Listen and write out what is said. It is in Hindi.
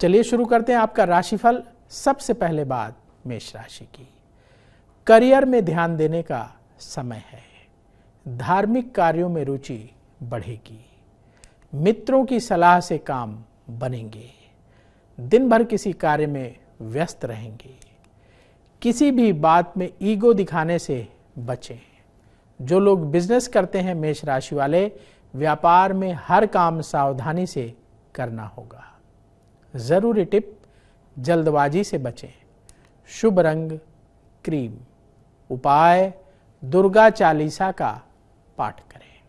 चलिए शुरू करते हैं आपका राशिफल सबसे पहले बात मेष राशि की करियर में ध्यान देने का समय है धार्मिक कार्यों में रुचि बढ़ेगी मित्रों की सलाह से काम बनेंगे दिन भर किसी कार्य में व्यस्त रहेंगे किसी भी बात में ईगो दिखाने से बचें जो लोग बिजनेस करते हैं मेष राशि वाले व्यापार में हर काम सावधानी से करना होगा ज़रूरी टिप जल्दबाजी से बचें शुभ रंग क्रीम उपाय दुर्गा चालीसा का पाठ करें